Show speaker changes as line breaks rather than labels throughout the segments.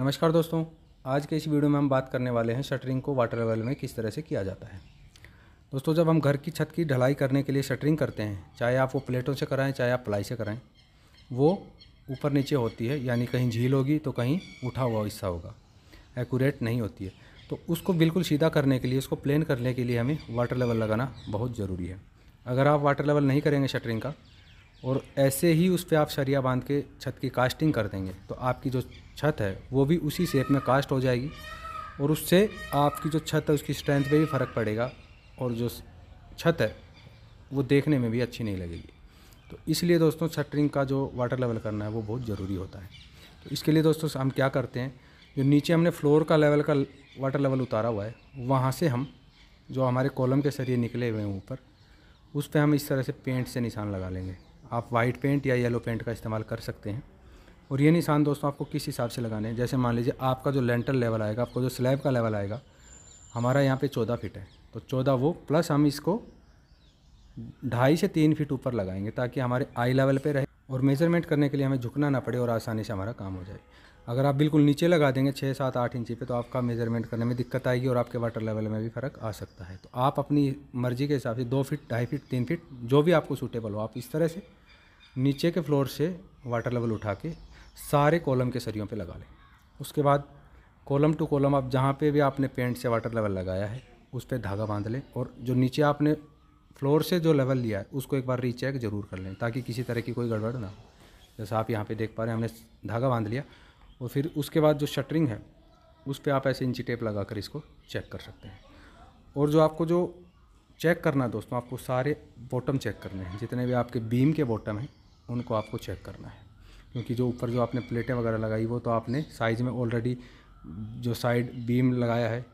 नमस्कार दोस्तों आज के इस वीडियो में हम बात करने वाले हैं शटरिंग को वाटर लेवल में किस तरह से किया जाता है दोस्तों जब हम घर की छत की ढलाई करने के लिए शटरिंग करते हैं चाहे आप वो प्लेटों से कराएं चाहे आप प्लाई से कराएं वो ऊपर नीचे होती है यानी कहीं झील होगी तो कहीं उठा हुआ हिस्सा होगा एकूरेट नहीं होती है तो उसको बिल्कुल सीधा करने के लिए उसको प्लेन करने के लिए हमें वाटर लेवल लगाना बहुत ज़रूरी है अगर आप वाटर लेवल नहीं करेंगे शटरिंग का और ऐसे ही उस पर आप सरिया बांध के छत की कास्टिंग कर देंगे तो आपकी जो छत है वो भी उसी शेप में कास्ट हो जाएगी और उससे आपकी जो छत है उसकी स्ट्रेंथ पे भी फ़र्क पड़ेगा और जो छत है वो देखने में भी अच्छी नहीं लगेगी तो इसलिए दोस्तों शटरिंग का जो वाटर लेवल करना है वो बहुत ज़रूरी होता है तो इसके लिए दोस्तों हम क्या करते हैं जो नीचे हमने फ्लोर का लेवल का वाटर लेवल उतारा हुआ है वहाँ से हम जो हमारे कॉलम के सरिए निकले हुए हैं ऊपर उस पर हम इस तरह से पेंट से निशान लगा लेंगे आप वाइट पेंट या येलो पेंट का इस्तेमाल कर सकते हैं और ये निशान दोस्तों आपको किस हिसाब से लगाने हैं जैसे मान लीजिए आपका जो लेंटर लेवल आएगा आपको जो स्लैब का लेवल आएगा हमारा यहाँ पे चौदह फिट है तो चौदह वो प्लस हम इसको ढाई से तीन फिट ऊपर लगाएंगे ताकि हमारे आई लेवल पे रहे और मेजरमेंट करने के लिए हमें झुकना ना पड़े और आसानी से हमारा काम हो जाए अगर आप बिल्कुल नीचे लगा देंगे छः सात आठ इंची पर तो आपका मेजरमेंट करने में दिक्कत आएगी और आपके वाटर लेवल में भी फ़र्क आ सकता है तो आप अपनी मर्जी के हिसाब से दो फिट ढाई फिट तीन फिट जो भी आपको सूटेबल हो आप इस तरह से नीचे के फ्लोर से वाटर लेवल उठा के सारे कॉलम के सरियों पे लगा लें उसके बाद कॉलम टू कॉलम आप जहाँ पे भी आपने पेंट से वाटर लेवल लगाया है उस पर धागा बांध लें और जो नीचे आपने फ्लोर से जो लेवल लिया है उसको एक बार रीचेक ज़रूर कर लें ताकि किसी तरह की कोई गड़बड़ ना हो जैसा आप यहाँ पे देख पा रहे हैं हमने धागा बांध लिया और फिर उसके बाद जो शटरिंग है उस पर आप ऐसे इंची टेप लगा कर इसको चेक कर सकते हैं और जो आपको जो चेक करना है दोस्तों आपको सारे बॉटम चेक करने हैं जितने भी आपके बीम के बॉटम हैं उनको आपको चेक करना है क्योंकि जो ऊपर जो आपने प्लेटें वगैरह लगाई वो तो आपने साइज़ में ऑलरेडी जो साइड बीम लगाया है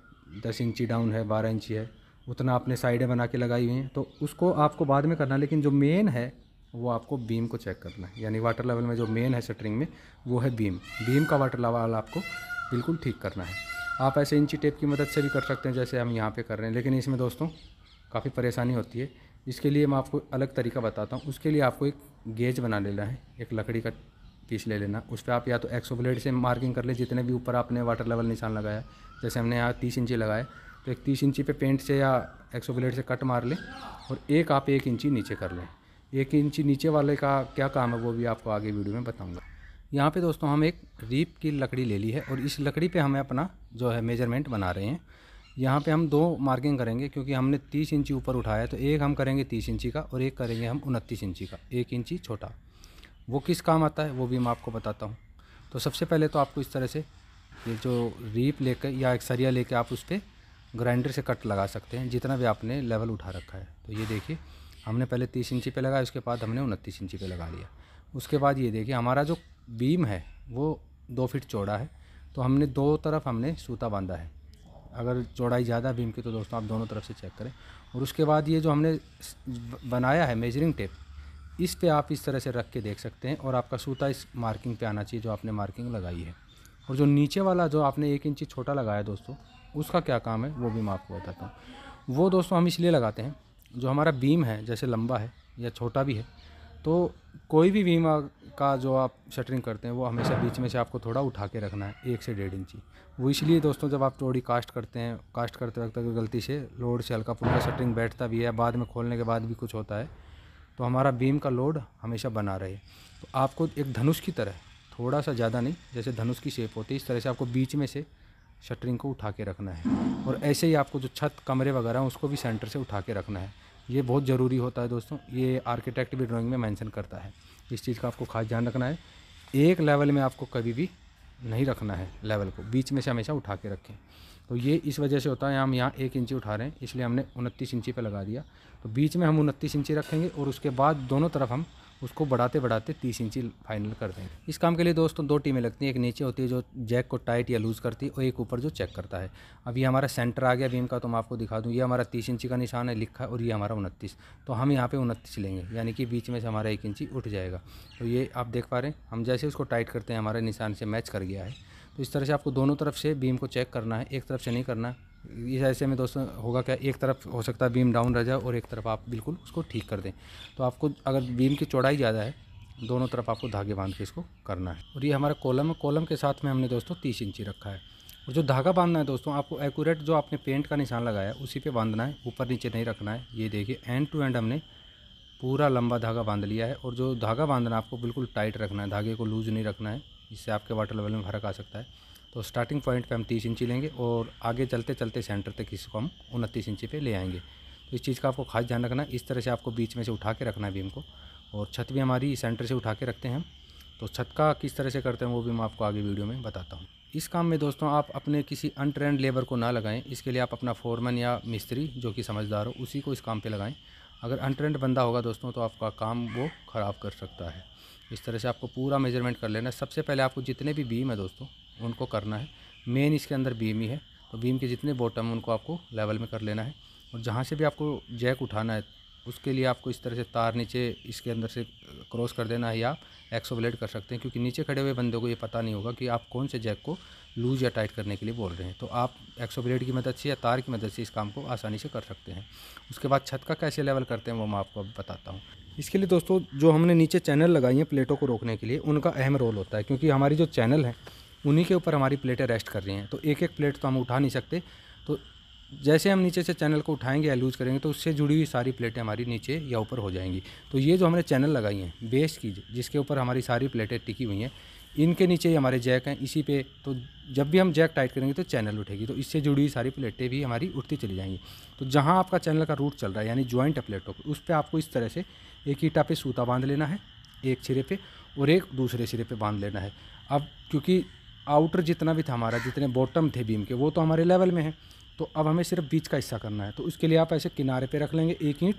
दस इंची डाउन है बारह इंची है उतना आपने साइडें बना के लगाई हुई हैं तो उसको आपको बाद में करना लेकिन जो मेन है वो आपको बीम को चेक करना है यानी वाटर लेवल में जो मेन है शटरिंग में वो है बीम बीम का वाटर लेवल आपको बिल्कुल ठीक करना है आप ऐसे इंची टेप की मदद से भी कर सकते हैं जैसे हम यहाँ पे कर रहे हैं लेकिन इसमें दोस्तों काफ़ी परेशानी होती है इसके लिए मैं आपको अलग तरीका बताता हूँ उसके लिए आपको एक गेज बना लेना है एक लकड़ी का पीस ले लेना उस पर आप या तो एक्सो ब्लेड से मार्किंग कर ले जितने भी ऊपर आपने वाटर लेवल निशान लगाया जैसे हमने यहाँ तीस इंची लगाए तो एक तीस इंची पे पेंट से या एक्सो ब्लेड से कट मार लें और एक आप एक इंची नीचे कर लें एक इंची नीचे वाले का क्या काम है वो भी आपको आगे वीडियो में बताऊँगा यहाँ पर दोस्तों हम एक रीप की लकड़ी ले ली है और इस लकड़ी पर हमें अपना जो है मेजरमेंट बना रहे हैं यहाँ पे हम दो मार्किंग करेंगे क्योंकि हमने तीस इंची ऊपर उठाया तो एक हम करेंगे तीस इंची का और एक करेंगे हम उनतीस इंची का एक इंची छोटा वो किस काम आता है वो भी मैं आपको बताता हूँ तो सबसे पहले तो आपको इस तरह से ये जो रीप लेकर या एक ले लेकर आप उस पर ग्राइंडर से कट लगा सकते हैं जितना भी आपने लेवल उठा रखा है तो ये देखिए हमने पहले तीस इंची पे लगाया उसके बाद हमने उनतीस इंची पे लगा लिया उसके बाद ये देखिए हमारा जो बीम है वो दो फिट चौड़ा है तो हमने दो तरफ हमने सूता बांधा है अगर चौड़ाई ज़्यादा बीम की तो दोस्तों आप दोनों तरफ से चेक करें और उसके बाद ये जो हमने बनाया है मेजरिंग टेप इस पे आप इस तरह से रख के देख सकते हैं और आपका सूता इस मार्किंग पे आना चाहिए जो आपने मार्किंग लगाई है और जो नीचे वाला जो आपने एक इंची छोटा लगाया दोस्तों उसका क्या काम है वो भी मैं आपको बताता हूँ वो दोस्तों हम इसलिए लगाते हैं जो हमारा बीम है जैसे लंबा है या छोटा भी है तो कोई भी बीम का जो आप शटरिंग करते हैं वो हमेशा बीच में से आपको थोड़ा उठा के रखना है एक से डेढ़ इंची वो इसलिए दोस्तों जब आप चौड़ी कास्ट करते हैं कास्ट करते वक्त अगर गलती से लोड से हल्का फुल्का शटरिंग बैठता भी है बाद में खोलने के बाद भी कुछ होता है तो हमारा बीम का लोड हमेशा बना रहे तो आपको एक धनुष की तरह थोड़ा सा ज़्यादा नहीं जैसे धनुष की शेप होती है इस तरह से आपको बीच में से शटरिंग को उठा के रखना है और ऐसे ही आपको जो छत कमरे वगैरह हैं उसको भी सेंटर से उठा के रखना है ये बहुत ज़रूरी होता है दोस्तों ये आर्किटेक्ट भी ड्राइंग में मेंशन करता है इस चीज़ का आपको खास ध्यान रखना है एक लेवल में आपको कभी भी नहीं रखना है लेवल को बीच में से हमेशा उठा के रखें तो ये इस वजह से होता है हम यहाँ एक इंची उठा रहे हैं इसलिए हमने उनतीस इंची पर लगा दिया तो बीच में हम उनतीस इंची रखेंगे और उसके बाद दोनों तरफ हम उसको बढ़ाते बढ़ाते तीस इंची फाइनल कर देंगे इस काम के लिए दोस्तों दो टीमें लगती हैं एक नीचे होती है जो जैक को टाइट या लूज़ करती है और एक ऊपर जो चेक करता है अब ये हमारा सेंटर आ गया बीम का तो मैं आपको दिखा दूँ ये हमारा तीस इंची का निशान है लिखा और ये हमारा उनतीस तो हम यहाँ पर उनतीस लेंगे यानी कि बीच में से हमारा एक इंची उठ जाएगा तो ये आप देख पा रहे हैं हम जैसे उसको टाइट करते हैं हमारे निशान से मैच कर गया है तो इस तरह से आपको दोनों तरफ से बीम को चेक करना है एक तरफ से नहीं करना है इस ऐसे में दोस्तों होगा क्या एक तरफ हो सकता है बीम डाउन रह जाए और एक तरफ आप बिल्कुल उसको ठीक कर दें तो आपको अगर बीम की चौड़ाई ज़्यादा है दोनों तरफ आपको धागे बांध के इसको करना है और ये हमारा कॉलम है कॉलम के साथ में हमने दोस्तों तीस इंची रखा है और जो धागा बांधना है दोस्तों आपको एक्यूरेट जो आपने पेंट का निशान लगाया है उसी पे बांधना है ऊपर नीचे नहीं रखना है ये देखिए एंड टू एंड हमने पूरा लंबा धागा बांध लिया है और जो धागा बांधना है आपको बिल्कुल टाइट रखना है धागे को लूज़ नहीं रखना है जिससे आपके वाटर लेवल में फर्क आ सकता है तो स्टार्टिंग पॉइंट पे हम तीस इंची लेंगे और आगे चलते चलते सेंटर तक इसको हम उनतीस इंची पे ले आएंगे तो इस चीज़ का आपको खास ध्यान रखना इस तरह से आपको बीच में से उठा के रखना है बीम को और छत भी हमारी सेंटर से उठा के रखते हैं हम तो छत का किस तरह से करते हैं वो भी मैं आपको आगे वीडियो में बताता हूँ इस काम में दोस्तों आप अपने किसी अनट्रेंड लेबर को ना लगाएं इसके लिए आप अपना फोरमैन या मिस्त्री जो कि समझदार हो उसी को इस काम पे लगाएं अगर अनट्रेंड बंदा होगा दोस्तों तो आपका काम वो ख़राब कर सकता है इस तरह से आपको पूरा मेजरमेंट कर लेना है सबसे पहले आपको जितने भी बीम है दोस्तों उनको करना है मेन इसके अंदर बीम ही है तो बीम के जितने बॉटम उनको आपको लेवल में कर लेना है और जहाँ से भी आपको जैक उठाना है उसके लिए आपको इस तरह से तार नीचे इसके अंदर से क्रॉस कर देना है या एक्सोबलेट कर सकते हैं क्योंकि नीचे खड़े हुए बंदे को ये पता नहीं होगा कि आप कौन से जैक को लूज या टाइट करने के लिए बोल रहे हैं तो आप एक्सोबलेट की मदद से या तार की मदद से इस काम को आसानी से कर सकते हैं उसके बाद छत का कैसे लेवल करते हैं वो मैं आपको बताता हूँ इसके लिए दोस्तों जो हमने नीचे चैनल लगाई हैं प्लेटों को रोकने के लिए उनका अहम रोल होता है क्योंकि हमारी जो चैनल है उन्हीं के ऊपर हमारी प्लेटें रेस्ट कर रही हैं तो एक एक प्लेट तो हम उठा नहीं सकते तो जैसे हम नीचे से चैनल को उठाएंगे या लूज़ करेंगे तो उससे जुड़ी हुई सारी प्लेटें हमारी नीचे या ऊपर हो जाएंगी तो ये जो हमने चैनल लगाई हैं बेस की जिसके ऊपर हमारी सारी प्लेटें टिकी हुई हैं इनके नीचे ही हमारे जैक हैं इसी पे तो जब भी हम जैक टाइट करेंगे तो चैनल उठेगी तो इससे जुड़ी हुई सारी प्लेटें भी हमारी उठती चली जाएंगी तो जहाँ आपका चैनल का रूट चल रहा है यानी ज्वाइंट है प्लेटों पर उस पर आपको इस तरह से एक ईटा पे सूता बांध लेना है एक सिरे पे और एक दूसरे सिरे पे बांध लेना है अब क्योंकि आउटर जितना भी था हमारा जितने बॉटम थे बीम के वो तो हमारे लेवल में है तो अब हमें सिर्फ बीच का हिस्सा करना है तो उसके लिए आप ऐसे किनारे पे रख लेंगे एक ईंट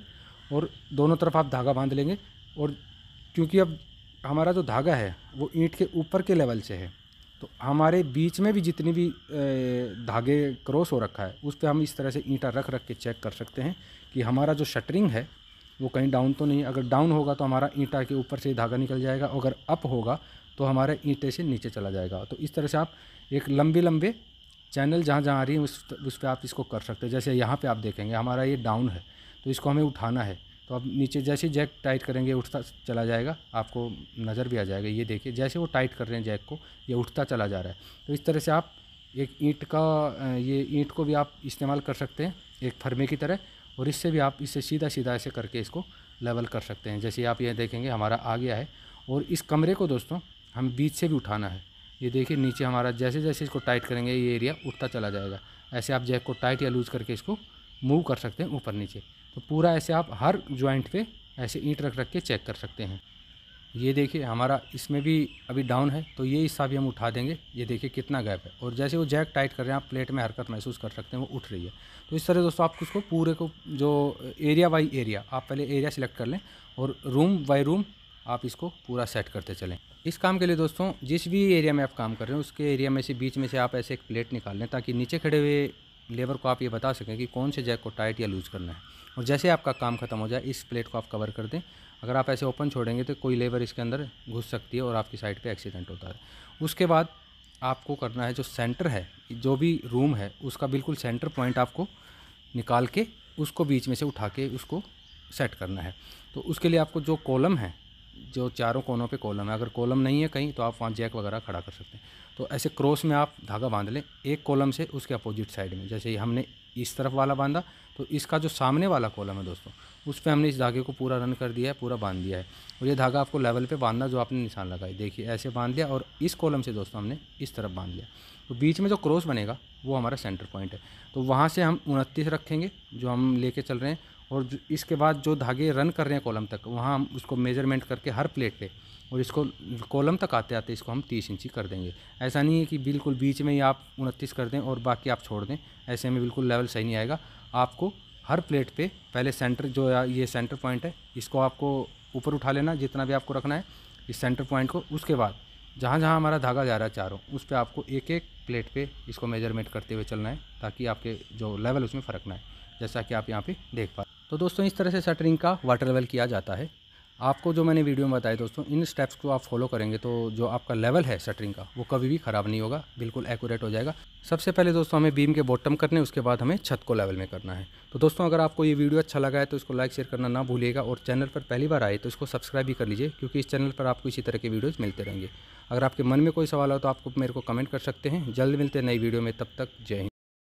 और दोनों तरफ आप धागा बांध लेंगे और क्योंकि अब हमारा जो धागा है वो ईंट के ऊपर के लेवल से है तो हमारे बीच में भी जितनी भी धागे क्रॉस हो रखा है उस पर हम इस तरह से ईंटा रख रख के चेक कर सकते हैं कि हमारा जो शटरिंग है वो कहीं डाउन तो नहीं अगर डाउन होगा तो हमारा ईंटा के ऊपर से धागा निकल जाएगा अगर अप होगा तो हमारे ईंटे से नीचे चला जाएगा तो इस तरह से आप एक लंबे लंबे चैनल जहाँ जहाँ आ रही है उस उस पर आप इसको कर सकते हैं जैसे यहाँ पे आप देखेंगे हमारा ये डाउन है तो इसको हमें उठाना है तो आप नीचे जैसे जैक टाइट करेंगे उठता चला जाएगा आपको नज़र भी आ जाएगा ये देखिए जैसे वो टाइट कर रहे हैं जैक को ये उठता चला जा रहा है तो इस तरह से आप एक ईंट का ये ईंट को भी आप इस्तेमाल कर सकते हैं एक फर्मे की तरह और इससे भी आप इससे सीधा सीधा ऐसे करके इसको लेवल कर सकते हैं जैसे आप ये देखेंगे हमारा आ गया है और इस कमरे को दोस्तों हम बीच से भी उठाना है ये देखिए नीचे हमारा जैसे जैसे इसको टाइट करेंगे ये एरिया उठता चला जाएगा ऐसे आप जैक को टाइट या लूज़ करके इसको मूव कर सकते हैं ऊपर नीचे तो पूरा ऐसे आप हर ज्वाइंट पे ऐसे ईंट रख रख के चेक कर सकते हैं ये देखिए हमारा इसमें भी अभी डाउन है तो ये हिस्सा भी हम उठा देंगे ये देखिए कितना गैप है और जैसे वो जैक टाइट कर रहे हैं आप प्लेट में हरकत महसूस कर सकते हैं वो उठ रही है तो इस तरह दोस्तों आप उसको पूरे को जो एरिया बाई एरिया आप पहले एरिया सेलेक्ट कर लें और रूम बाई रूम आप इसको पूरा सेट करते चलें इस काम के लिए दोस्तों जिस भी एरिया में आप काम कर रहे हैं उसके एरिया में से बीच में से आप ऐसे एक प्लेट निकाल लें ताकि नीचे खड़े हुए लेबर को आप ये बता सकें कि कौन से जैक को टाइट या लूज़ करना है और जैसे आपका काम ख़त्म हो जाए इस प्लेट को आप कवर कर दें अगर आप ऐसे ओपन छोड़ेंगे तो कोई लेबर इसके अंदर घुस सकती है और आपकी साइड पर एक्सीडेंट होता है उसके बाद आपको करना है जो सेंटर है जो भी रूम है उसका बिल्कुल सेंटर पॉइंट आपको निकाल के उसको बीच में से उठा के उसको सेट करना है तो उसके लिए आपको जो कॉलम है जो चारों कोनों पे कॉलम है अगर कॉलम नहीं है कहीं तो आप वहाँ जैक वगैरह खड़ा कर सकते हैं तो ऐसे क्रॉस में आप धागा बांध लें एक कॉलम से उसके अपोजिट साइड में जैसे हमने इस तरफ वाला बांधा तो इसका जो सामने वाला कॉलम है दोस्तों उस पर हमने इस धागे को पूरा रन कर दिया है पूरा बांध दिया है और ये धागा आपको लेवल पर बांधना जो आपने निशान लगाए देखिए ऐसे बांध लिया और इस कॉलम से दोस्तों हमने इस तरफ बांध लिया तो बीच में जो क्रॉस बनेगा वो हमारा सेंटर पॉइंट है तो वहाँ से हम उनतीस रखेंगे जो हम ले चल रहे हैं और इसके बाद जो धागे रन कर रहे हैं कॉलम तक वहाँ हम उसको मेजरमेंट करके हर प्लेट पे और इसको कॉलम तक आते आते इसको हम तीस इंची कर देंगे ऐसा नहीं है कि बिल्कुल बीच में ही आप उनतीस कर दें और बाकी आप छोड़ दें ऐसे में बिल्कुल लेवल सही नहीं आएगा आपको हर प्लेट पे पहले सेंटर जो ये सेंटर पॉइंट है इसको आपको ऊपर उठा लेना जितना भी आपको रखना है इस सेंटर पॉइंट को उसके बाद जहाँ जहाँ हमारा धागा जा रहा है चारों उस पर आपको एक एक प्लेट पे इसको मेजरमेंट करते हुए चलना है ताकि आपके जो लेवल उसमें फ़र्क ना है जैसा कि आप यहाँ पे देख पा तो दोस्तों इस तरह से शटरिंग का वाटर लेवल किया जाता है आपको जो मैंने वीडियो में बताया दोस्तों इन स्टेप्स को आप फॉलो करेंगे तो जो आपका लेवल है शटरिंग का वो कभी भी ख़राब नहीं होगा बिल्कुल एक्यूरेट हो जाएगा सबसे पहले दोस्तों हमें बीम के बॉटम करने उसके बाद हमें छत को लेवल में करना है तो दोस्तों अगर आपको ये वीडियो अच्छा लगा है तो इसको लाइक शेयर करना ना भूलिएगा और चैनल पर पहली बार आए तो इसको सब्सक्राइब भी कर लीजिए क्योंकि इस चैनल पर आपको इसी तरह के वीडियोज़ मिलते रहेंगे अगर आपके मन में कोई सवाल हो तो आपको मेरे को कमेंट कर सकते हैं जल्द मिलते नई वीडियो में तब तक जय हिंद